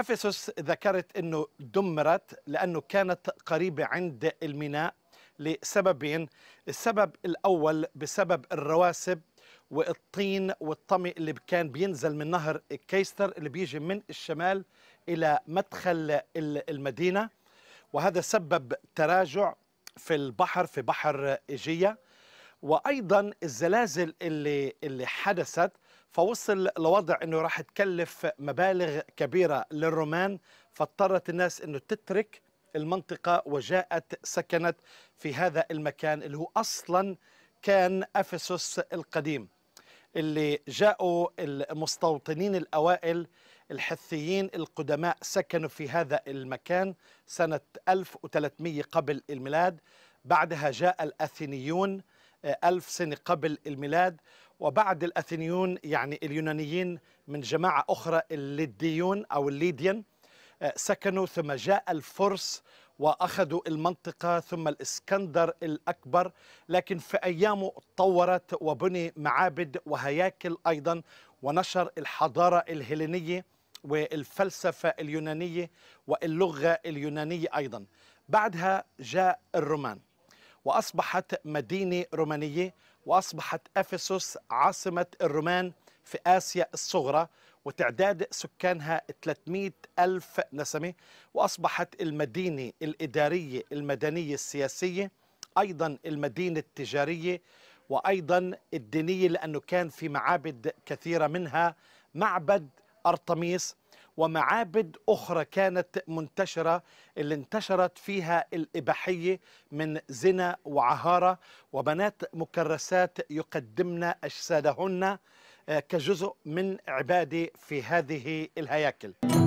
أفسس ذكرت أنه دمرت لأنه كانت قريبة عند الميناء لسببين إيه؟ السبب الأول بسبب الرواسب والطين والطمي اللي كان بينزل من نهر كيستر اللي بيجي من الشمال إلى مدخل المدينة وهذا سبب تراجع في البحر في بحر ايجيا وأيضا الزلازل اللي, اللي حدثت فوصل لوضع انه راح تكلف مبالغ كبيره للرومان فاضطرت الناس انه تترك المنطقه وجاءت سكنت في هذا المكان اللي هو اصلا كان افسس القديم اللي جاءوا المستوطنين الاوائل الحثيين القدماء سكنوا في هذا المكان سنه 1300 قبل الميلاد بعدها جاء الاثينيون آه، ألف سنة قبل الميلاد وبعد الأثينيون يعني اليونانيين من جماعة أخرى الليديون أو الليديان آه، سكنوا ثم جاء الفرس واخذوا المنطقه ثم الاسكندر الاكبر لكن في ايامه تطورت وبني معابد وهياكل ايضا ونشر الحضاره الهلينيه والفلسفه اليونانيه واللغه اليونانيه ايضا بعدها جاء الرومان واصبحت مدينه رومانيه وأصبحت أفسس عاصمة الرومان في آسيا الصغرى وتعداد سكانها 300 ألف نسمة وأصبحت المدينة الإدارية المدنية السياسية أيضا المدينة التجارية وأيضا الدينية لأنه كان في معابد كثيرة منها معبد أرطميس ومعابد أخرى كانت منتشرة اللي انتشرت فيها الإباحية من زنا وعهارة وبنات مكرسات يقدمن أجسادهن آه، كجزء من عبادة في هذه الهياكل